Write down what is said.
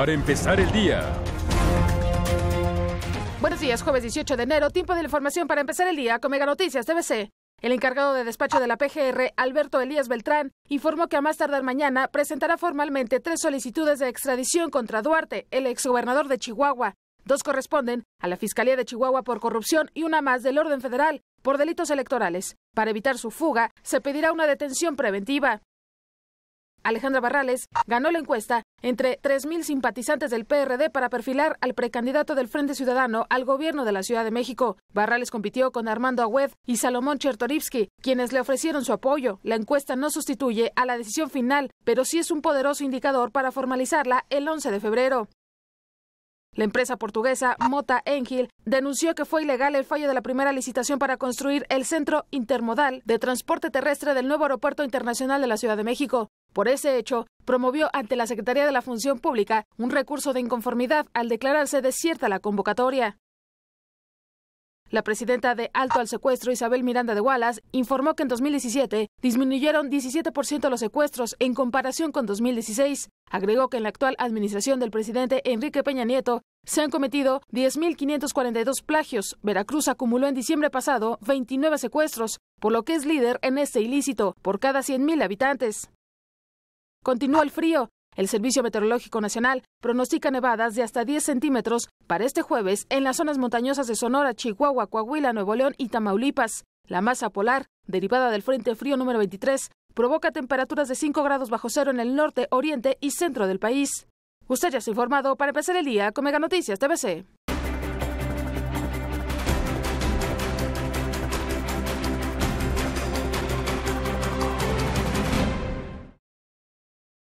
para empezar el día. Buenos días, jueves 18 de enero, tiempo de la información para empezar el día con Mega Noticias TVC. El encargado de despacho de la PGR, Alberto Elías Beltrán, informó que a más tardar mañana presentará formalmente tres solicitudes de extradición contra Duarte, el exgobernador de Chihuahua. Dos corresponden a la Fiscalía de Chihuahua por corrupción y una más del orden federal por delitos electorales. Para evitar su fuga, se pedirá una detención preventiva. Alejandra Barrales ganó la encuesta entre 3.000 simpatizantes del PRD para perfilar al precandidato del Frente Ciudadano al gobierno de la Ciudad de México. Barrales compitió con Armando Agüed y Salomón Chertorivsky, quienes le ofrecieron su apoyo. La encuesta no sustituye a la decisión final, pero sí es un poderoso indicador para formalizarla el 11 de febrero. La empresa portuguesa Mota Engil denunció que fue ilegal el fallo de la primera licitación para construir el centro intermodal de transporte terrestre del nuevo aeropuerto internacional de la Ciudad de México. Por ese hecho, promovió ante la Secretaría de la Función Pública un recurso de inconformidad al declararse desierta la convocatoria. La presidenta de Alto al Secuestro, Isabel Miranda de Wallace, informó que en 2017 disminuyeron 17% los secuestros en comparación con 2016. Agregó que en la actual administración del presidente Enrique Peña Nieto se han cometido 10.542 plagios. Veracruz acumuló en diciembre pasado 29 secuestros, por lo que es líder en este ilícito por cada 100.000 habitantes. Continúa el frío. El Servicio Meteorológico Nacional pronostica nevadas de hasta 10 centímetros para este jueves en las zonas montañosas de Sonora, Chihuahua, Coahuila, Nuevo León y Tamaulipas. La masa polar, derivada del Frente Frío número 23, provoca temperaturas de 5 grados bajo cero en el norte, oriente y centro del país. Usted ya ha informado para empezar el día con Mega Noticias TVC.